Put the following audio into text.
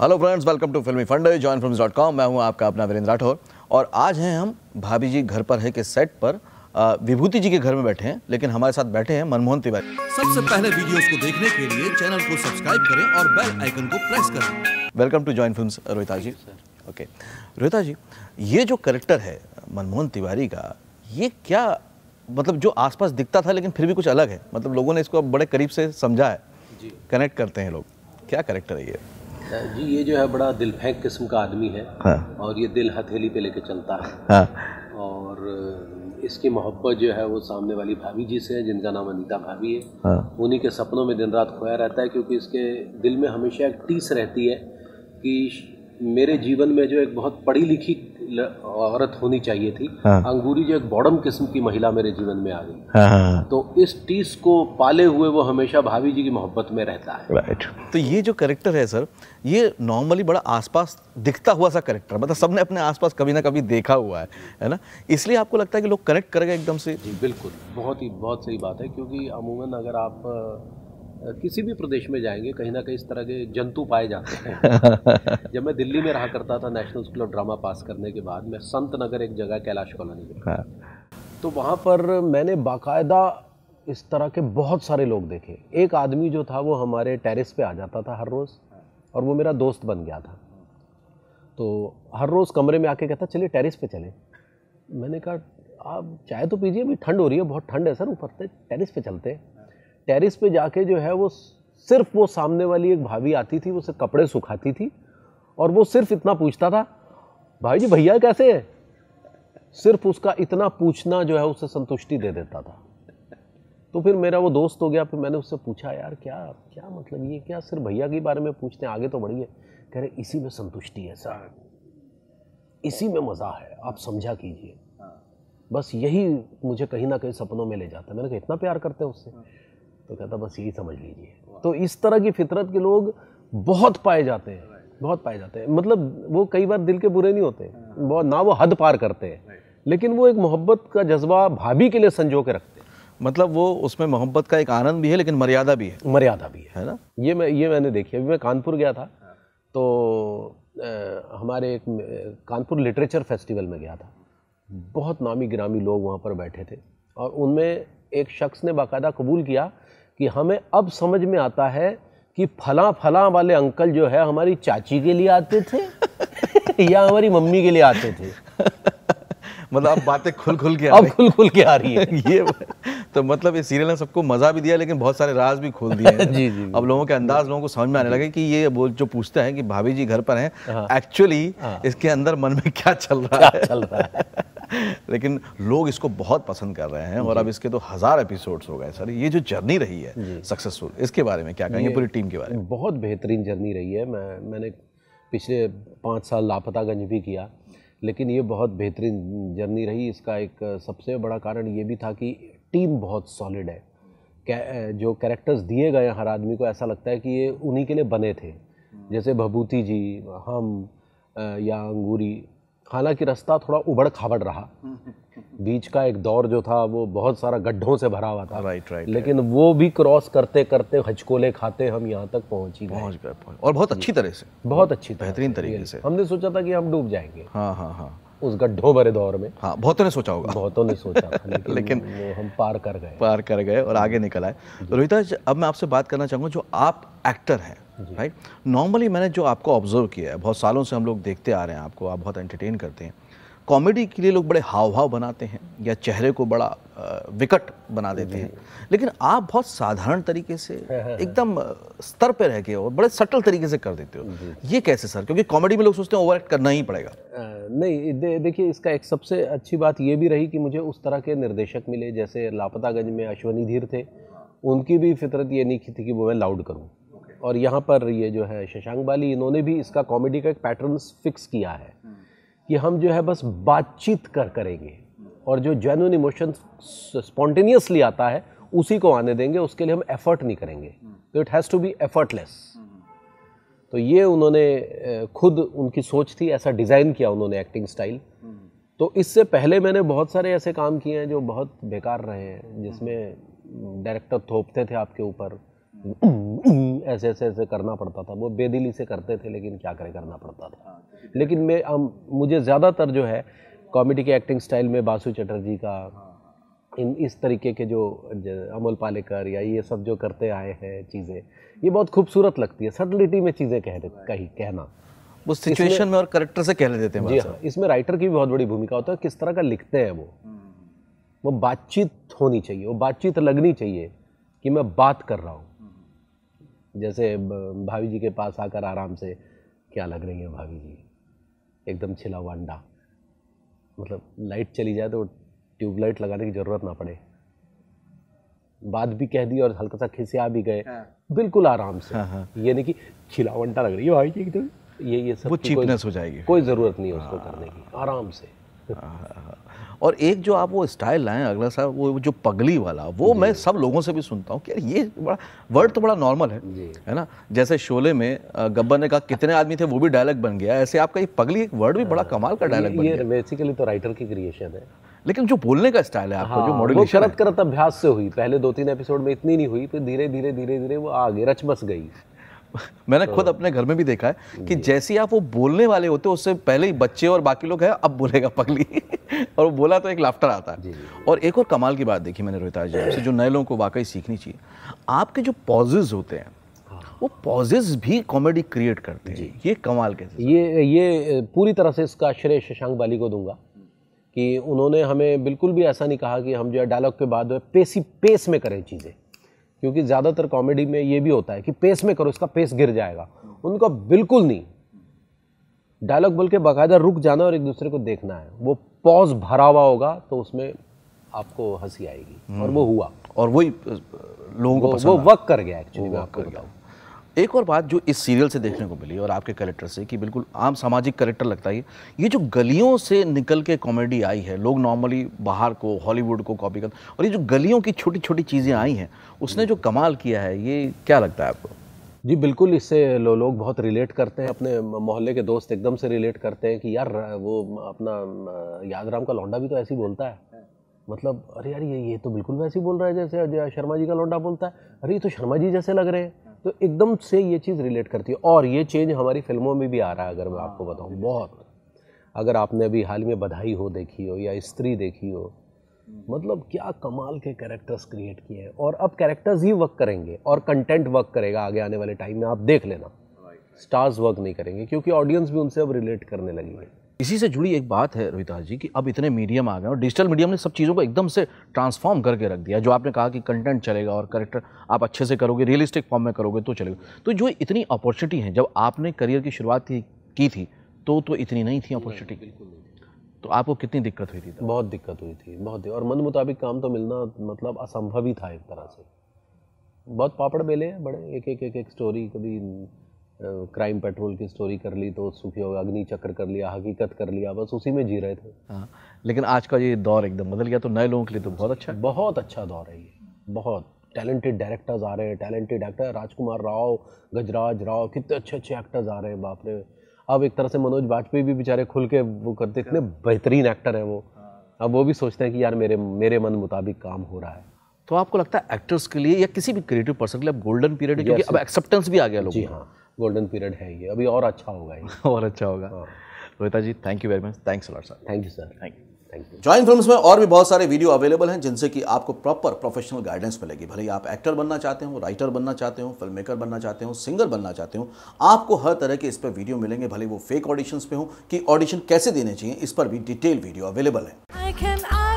Hello friends welcome to Filmy Fund join film dot com मैं हूँ आपका अपना वीरेंद्र राठौर और आज हैं हम भाभी जी घर पर है के सेट पर विभूति जी के घर में बैठे हैं लेकिन हमारे साथ बैठे हैं मनमोहन तिवारी सबसे पहले वीडियोस को देखने के लिए चैनल को सब्सक्राइब करें और बेल आइकन को प्रेस करें welcome to join film Rohita ji okay Rohita ji ये जो करेक्टर है मनमोहन तिवारी का ये क्या मतलब जो आसपास दिखता था लेकिन फिर भी कुछ अलग है मतलब लोगों ने इसको बड़े करीब से समझा है कनेक्ट करते हैं लोग क्या करेक्टर है ये जी ये जो है बड़ा दिल फेंक किस्म का आदमी है हाँ। और ये दिल हथेली पे लेके चलता है हाँ। और इसकी मोहब्बत जो है वो सामने वाली भाभी जी से है जिनका नाम अनीता भाभी है हाँ। उन्हीं के सपनों में दिन रात खोया रहता है क्योंकि इसके दिल में हमेशा एक टीस रहती है कि मेरे जीवन में जो एक बहुत पढ़ी लिखी औरत होनी चाहिए थी हाँ। अंगूरी जो एक बॉडम किस्म की महिला मेरे जीवन में आ गई हाँ।, हाँ, हाँ। तो इस टीस को पाले हुए वो हमेशा भाभी जी की मोहब्बत में रहता है राइट तो ये जो करेक्टर है सर ये नॉर्मली बड़ा आसपास दिखता हुआ सा करेक्टर मतलब सबने अपने आसपास कभी ना कभी देखा हुआ है है ना इसलिए आपको लगता है कि लोग कनेक्ट करेगा एकदम से जी बिल्कुल बहुत ही बहुत सही बात है क्योंकि अमूमन अगर आप किसी भी प्रदेश में जाएंगे कहीं ना कहीं इस तरह के जंतु पाए जाते हैं जब मैं दिल्ली में रहा करता था national school of drama pass करने के बाद मैं संत नगर एक जगह कैलाश कॉलोनी में हाँ। तो वहाँ पर मैंने बाकायदा इस तरह के बहुत सारे लोग देखे एक आदमी जो था वो हमारे टेरेस पे आ जाता था हर रोज़ और वो मेरा दोस्त बन गया था तो हर रोज़ कमरे में आके कहता चलिए टेरेस पे चले मैंने कहा आप चाय तो पीजिए अभी ठंड हो रही है बहुत ठंड है सर ऊपर टेरेस पे चलते हैं टेरिस पे जाके जो है वो सिर्फ वो सामने वाली एक भाभी आती थी वो सिर्फ कपड़े सुखाती थी और वो सिर्फ इतना पूछता था भाई जी भैया कैसे है सिर्फ उसका इतना पूछना जो है उसे संतुष्टि दे देता था तो फिर मेरा वो दोस्त हो गया फिर मैंने उससे पूछा यार क्या क्या मतलब ये क्या सिर्फ भैया के बारे में पूछते हैं आगे तो बढ़िए कह रहे इसी में संतुष्टि है सर इसी में मज़ा है आप समझा कीजिए हाँ। बस यही मुझे कहीं ना कहीं सपनों में ले जाता है मैंने कहा इतना प्यार करते हैं उससे हाँ। तो कहता बस यही समझ लीजिए तो इस तरह की फितरत के लोग बहुत पाए जाते हैं बहुत पाए जाते हैं मतलब वो कई बार दिल के बुरे नहीं होते हाँ। बहुत ना वो हद पार करते हैं लेकिन वो एक मोहब्बत का जज्बा भाभी के लिए संजो के रखते हैं मतलब वो उसमें मोहब्बत का एक आनंद भी है लेकिन मर्यादा भी है मर्यादा भी है है ना ये मैं ये मैंने देखी अभी मैं कानपुर गया था हाँ। तो आ, हमारे एक कानपुर लिटरेचर फेस्टिवल में गया था हम्म। बहुत नामी गिरामी लोग वहाँ पर बैठे थे और उनमें एक शख्स ने बाकायदा कबूल किया कि हमें अब समझ में आता है कि फला फला वाले अंकल जो है हमारी चाची के लिए आते थे या हमारी मम्मी के लिए आते थे मतलब अब बातें खुल खुल के अब खुल खुल के आ रही है ये तो मतलब ये सीरियल ने सबको मजा भी दिया लेकिन बहुत सारे राज भी खोल दिए जी जी अब लोगों के अंदाज लोगों को समझ में आने लगे कि ये वो जो पूछते हैं कि भाभी जी घर पर हैं एक्चुअली हाँ। हाँ। इसके अंदर मन में क्या चल रहा है चल रहा है लेकिन लोग इसको बहुत पसंद कर रहे हैं और अब इसके तो हज़ार एपिसोड्स हो गए सर ये जो जर्नी रही है सक्सेसफुल इसके बारे में क्या कहेंगे पूरी टीम के बारे में बहुत बेहतरीन जर्नी रही है मैं मैंने पिछले पाँच साल लापतागंज भी किया लेकिन ये बहुत बेहतरीन जर्नी रही इसका एक सबसे बड़ा कारण ये भी था कि टीम बहुत सॉलिड है जो कैरेक्टर्स दिए गए हर आदमी को ऐसा लगता है कि ये उन्हीं के लिए बने थे जैसे भभूति जी हम या अंगूरी हालांकि रास्ता थोड़ा उबड़ खाबड़ रहा बीच का एक दौर जो था वो बहुत सारा गड्ढों से भरा हुआ था राइट राइट लेकिन वो भी क्रॉस करते करते हचकोले खाते हम यहाँ तक पहुंच ही पहुंच गए और बहुत अच्छी तरह से बहुत अच्छी बेहतरीन तरीके से हमने सोचा था कि हम डूब जाएंगे हाँ हाँ हाँ उस गड्ढों भरे दौर में हाँ बहुतों ने सोचा होगा बहुतों ने सोचा लेकिन, लेकिन, वो हम पार कर गए पार कर गए और आगे निकल आए रोहिता अब मैं आपसे बात करना चाहूंगा जो आप एक्टर हैं राइट नॉर्मली मैंने जो आपको ऑब्जर्व किया है बहुत सालों से हम लोग देखते आ रहे हैं आपको आप बहुत एंटरटेन करते हैं कॉमेडी के लिए लोग बड़े हाव भाव बनाते हैं या चेहरे को बड़ा विकट बना देते हैं लेकिन आप बहुत साधारण तरीके से हाँ, हाँ, हाँ। एकदम स्तर पे रह के और बड़े सटल तरीके से कर देते हो ये कैसे सर क्योंकि कॉमेडी में लोग सोचते हैं ओवर एक्ट करना ही पड़ेगा नहीं दे, देखिए इसका एक सबसे अच्छी बात ये भी रही कि मुझे उस तरह के निर्देशक मिले जैसे लापतागंज में अश्वनी धीर थे उनकी भी फितरत ये नहीं थी कि वो मैं लाउड करूँ और यहाँ पर ये जो है शशांक बाली इन्होंने भी इसका कॉमेडी का एक पैटर्न फिक्स किया है कि हम जो है बस बातचीत कर करेंगे और जो जेनुअन इमोशन स्पॉन्टेनियसली आता है उसी को आने देंगे उसके लिए हम एफर्ट नहीं करेंगे तो it has to be effortless तो ये उन्होंने खुद उनकी सोच थी ऐसा डिज़ाइन किया उन्होंने एक्टिंग स्टाइल तो इससे पहले मैंने बहुत सारे ऐसे काम किए हैं जो बहुत बेकार रहे हैं जिसमें डायरेक्टर थोपते थे आपके ऊपर ऐसे ऐसे ऐसे करना पड़ता था वो बेदिली से करते थे लेकिन क्या करें करना पड़ता था हाँ, लेकिन मैं हम मुझे ज़्यादातर जो है कॉमेडी के एक्टिंग स्टाइल में बासु चटर्जी का हाँ, हाँ। इन इस तरीके के जो अमोल पालेकर या ये सब जो करते आए हैं चीज़ें ये बहुत खूबसूरत लगती है सटलिटी में चीज़ें कह कही कहना वो सिचुएशन में और करेक्टर से कह देते हैं जी हाँ इसमें राइटर की भी बहुत बड़ी भूमिका होता है किस तरह का लिखते हैं वो हम्म, हम्म, हम्म। वो बातचीत होनी चाहिए वो बातचीत लगनी चाहिए कि मैं बात कर रहा हूँ जैसे भाभी जी के पास आकर आराम से क्या लग रही है भाभी जी एकदम छिला हुआ अंडा मतलब लाइट चली जाए तो ट्यूबलाइट लगाने की ज़रूरत ना पड़े बात भी कह दी और हल्का सा खिसिया भी गए हाँ। बिल्कुल आराम से हाँ हाँ। ये नहीं कि अंडा लग रही है भाई एकदम ये ये सब वो चीपनेस हो जाएगी कोई ज़रूरत नहीं है उसको हाँ। करने की आराम से और एक जो आप वो स्टाइल लाए अगला साहब वो जो पगली वाला वो मैं सब लोगों से भी सुनता हूँ कि यार ये बड़ा वर्ड तो बड़ा नॉर्मल है है ना जैसे शोले में गब्बर ने कहा कितने आदमी थे वो भी डायलॉग बन गया ऐसे आपका ये पगली एक वर्ड भी बड़ा हाँ। कमाल का डायलॉग बन गया बेसिकली तो राइटर की क्रिएशन है लेकिन जो बोलने का स्टाइल है आपका हाँ, जो मॉडल करत करत अभ्यास से हुई पहले दो तीन एपिसोड में इतनी नहीं हुई फिर धीरे धीरे धीरे धीरे वो आ गई रच बस गई मैंने तो, खुद हाँ। अपने घर में भी देखा है कि जैसे आप वो बोलने वाले होते हो उससे पहले ही बच्चे और बाकी लोग हैं अब बोलेगा पगली और वो बोला तो एक लाफ्टर आता है और एक और कमाल की बात देखी मैंने रोहिताज जी आपसे जो नए लोगों को वाकई सीखनी चाहिए आपके जो पॉजेज होते हैं हाँ। वो पॉजेज भी कॉमेडी क्रिएट करते हैं ये कमाल कैसे ये ये पूरी तरह से इसका श्रेय शशांक बाली को दूंगा कि उन्होंने हमें बिल्कुल भी ऐसा नहीं कहा कि हम जो है डायलॉग के बाद पेसी पेस में करें चीज़ें क्योंकि ज़्यादातर कॉमेडी में ये भी होता है कि पेस में करो इसका पेस गिर जाएगा उनका बिल्कुल नहीं डायलॉग बोल के बाकायदा रुक जाना और एक दूसरे को देखना है वो पॉज भरा हुआ होगा तो उसमें आपको हंसी आएगी और वो हम्म। हुआ और वही लोगों को वो, वर्क कर गया एक्चुअली मैं आपको बताऊँ एक और बात जो इस सीरियल से देखने को मिली और आपके करेक्टर से कि बिल्कुल आम सामाजिक करेक्टर लगता है ये जो गलियों से निकल के कॉमेडी आई है लोग नॉर्मली बाहर को हॉलीवुड को कॉपी कर और ये जो गलियों की छोटी छोटी चीज़ें आई हैं उसने जो कमाल किया है ये क्या लगता है आपको जी बिल्कुल इससे लो, लोग बहुत रिलेट करते हैं अपने मोहल्ले के दोस्त एकदम से रिलेट करते हैं कि यार वो अपना यादराम का लौंडा भी तो ऐसे ही बोलता है हाँ। मतलब अरे यार ये ये तो बिल्कुल वैसे ही बोल रहा है जैसे शर्मा जी का लौंडा बोलता है अरे ये तो शर्मा जी जैसे लग रहे हैं तो एकदम से ये चीज़ रिलेट करती है और ये चेंज हमारी फिल्मों में भी आ रहा है अगर मैं आपको बताऊँ हाँ, बहुत अगर आपने अभी हाल में बधाई हो देखी हो या स्त्री देखी हो हम्म। मतलब क्या कमाल के कैरेक्टर्स क्रिएट किए हैं और अब कैरेक्टर्स ही वर्क करेंगे और कंटेंट वर्क करेगा आगे आने वाले टाइम में आप देख लेना स्टार्स वर्क नहीं करेंगे क्योंकि ऑडियंस भी उनसे अब रिलेट करने लगी है इसी से जुड़ी एक बात है रोहिताज जी कि अब इतने मीडियम आ गए और डिजिटल मीडियम ने सब चीज़ों को एकदम से ट्रांसफॉर्म करके रख दिया जो आपने कहा कि कंटेंट चलेगा और करेक्टर आप अच्छे से करोगे रियलिस्टिक फॉर्म में करोगे तो चलेगा तो जो इतनी अपॉर्चुनिटी है जब आपने करियर की शुरुआत थी की थी तो तो इतनी नहीं थी अपॉर्चुनिटी तो आपको कितनी दिक्कत हुई थी बहुत दिक्कत हुई थी बहुत और मन मुताबिक काम तो मिलना मतलब असंभव ही था एक तरह से बहुत पापड़ बेले हैं बड़े एक एक एक एक स्टोरी कभी क्राइम पेट्रोल की स्टोरी कर ली तो सुखी हो अग्नि चक्र कर लिया हकीकत कर लिया बस उसी में जी रहे थे हाँ लेकिन आज का ये दौर एकदम बदल गया तो नए लोगों के लिए तो बहुत अच्छा बहुत अच्छा दौर है ये बहुत टैलेंटेड डायरेक्टर्स आ रहे हैं टैलेंटेड एक्टर राजकुमार राव गजराज राव कितने अच्छे अच्छे एक्टर्स आ रहे हैं बाप रे अब एक तरह से मनोज वाजपेयी भी बेचारे खुल के वो करते इतने बेहतरीन एक्टर हैं वो हाँ। अब वो भी सोचते हैं कि यार मेरे मेरे मन मुताबिक काम हो रहा है तो आपको लगता है एक्टर्स के लिए या किसी भी क्रिएटिव पर्सन के लिए अब गोल्डन पीरियड है क्योंकि अब एक्सेप्टेंस भी आ गया लोगों जी हाँ गोल्डन पीरियड है ये अभी और अच्छा होगा और अच्छा होगा हाँ। Rohita ji thank you very much thanks sir thank you sir thank you join films में और भी बहुत सारे वीडियो अवेलेबल हैं जिनसे कि आपको प्रॉपर प्रोफेशनल गाइडेंस मिलेगी भले ही आप एक्टर बनना चाहते हो राइटर बनना चाहते हो फिल्म मेकर बनना चाहते हो सिंगर बनना चाहते हो आपको हर तरह के इस पर वीडियो मिलेंगे भले वो फेक ऑडिशंस पे हो कि ऑडिशन कैसे देने चाहिए इस पर भी डिटेल वीडियो अवेलेबल है